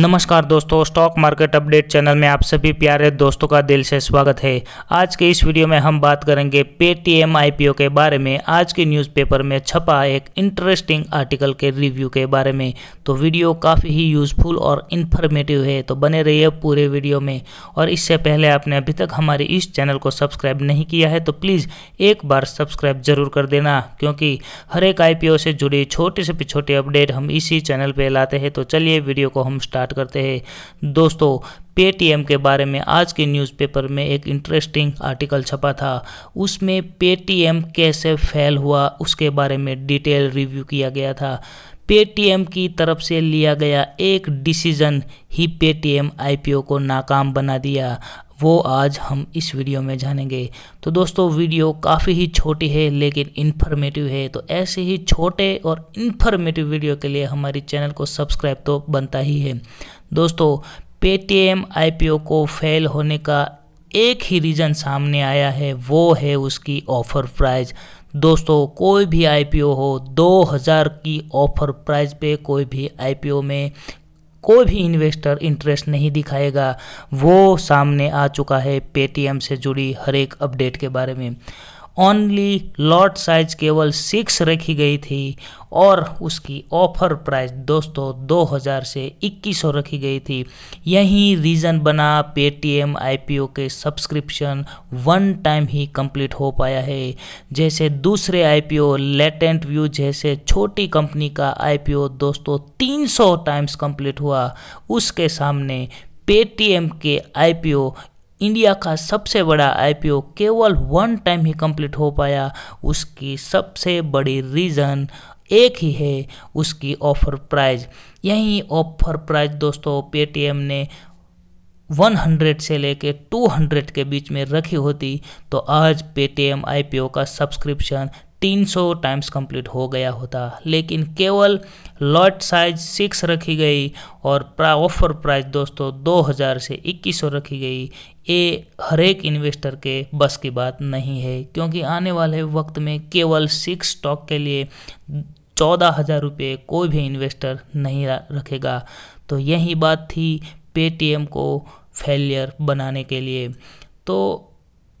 नमस्कार दोस्तों stock market update channel में आप सभी प्यारे दोस्तों का दिल से स्वागत है आज के इस वीडियो में हम बात करेंगे पेटीएम आईपीओ के बारे में आज के न्यूज़पेपर में छपा एक इंटरेस्टिंग आर्टिकल के रिव्यू के बारे में तो वीडियो काफ़ी ही यूज़फुल और इन्फॉर्मेटिव है तो बने रहिए पूरे वीडियो में और इससे पहले आपने अभी तक हमारे इस चैनल को सब्सक्राइब नहीं किया है तो प्लीज़ एक बार सब्सक्राइब जरूर कर देना क्योंकि हर एक आई से जुड़ी छोटी से छोटी अपडेट हम इसी चैनल पर लाते हैं तो चलिए वीडियो को हम स्टार्ट स्टार्ट करते हैं दोस्तों पेटीएम के बारे में आज के न्यूज़पेपर में एक इंटरेस्टिंग आर्टिकल छपा था उसमें पेटीएम कैसे फेल हुआ उसके बारे में डिटेल रिव्यू किया गया था पेटीएम की तरफ से लिया गया एक डिसीजन ही पेटीएम आईपीओ को नाकाम बना दिया वो आज हम इस वीडियो में जानेंगे तो दोस्तों वीडियो काफ़ी ही छोटी है लेकिन इन्फॉर्मेटिव है तो ऐसे ही छोटे और इन्फॉर्मेटिव वीडियो के लिए हमारी चैनल को सब्सक्राइब तो बनता ही है दोस्तों पेटीएम आई को फेल होने का एक ही रीज़न सामने आया है वो है उसकी ऑफ़र प्राइस दोस्तों कोई भी आईपीओ हो 2000 की ऑफ़र प्राइस पे कोई भी आईपीओ में कोई भी इन्वेस्टर इंटरेस्ट नहीं दिखाएगा वो सामने आ चुका है पेटीएम से जुड़ी हर एक अपडेट के बारे में ओनली लॉट साइज केवल सिक्स रखी गई थी और उसकी ऑफर प्राइस दोस्तों 2000 से 2100 रखी गई थी यही रीज़न बना पेटीएम आईपीओ के सब्सक्रिप्शन वन टाइम ही कंप्लीट हो पाया है जैसे दूसरे आईपीओ लेटेंट व्यू जैसे छोटी कंपनी का आईपीओ दोस्तों 300 टाइम्स कंप्लीट हुआ उसके सामने पेटीएम के आईपीओ इंडिया का सबसे बड़ा आईपीओ केवल वन टाइम ही कंप्लीट हो पाया उसकी सबसे बड़ी रीज़न एक ही है उसकी ऑफर प्राइज यही ऑफर प्राइज दोस्तों पेटीएम ने 100 से लेके 200 के बीच में रखी होती तो आज पेटीएम आईपीओ का सब्सक्रिप्शन 300 टाइम्स कंप्लीट हो गया होता लेकिन केवल लॉट साइज सिक्स रखी गई और ऑफर प्राइस दोस्तों 2000 से 2100 रखी गई ये हर एक इन्वेस्टर के बस की बात नहीं है क्योंकि आने वाले वक्त में केवल सिक्स स्टॉक के लिए चौदह हज़ार रुपये कोई भी इन्वेस्टर नहीं रखेगा तो यही बात थी पेटीएम को फेलियर बनाने के लिए तो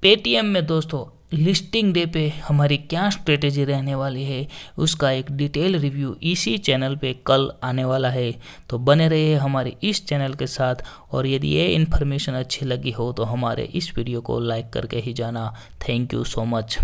पेटीएम में दोस्तों लिस्टिंग डे पे हमारी क्या स्ट्रेटेजी रहने वाली है उसका एक डिटेल रिव्यू इसी चैनल पे कल आने वाला है तो बने रहिए हमारे इस चैनल के साथ और यदि ये इन्फॉर्मेशन अच्छी लगी हो तो हमारे इस वीडियो को लाइक करके ही जाना थैंक यू सो मच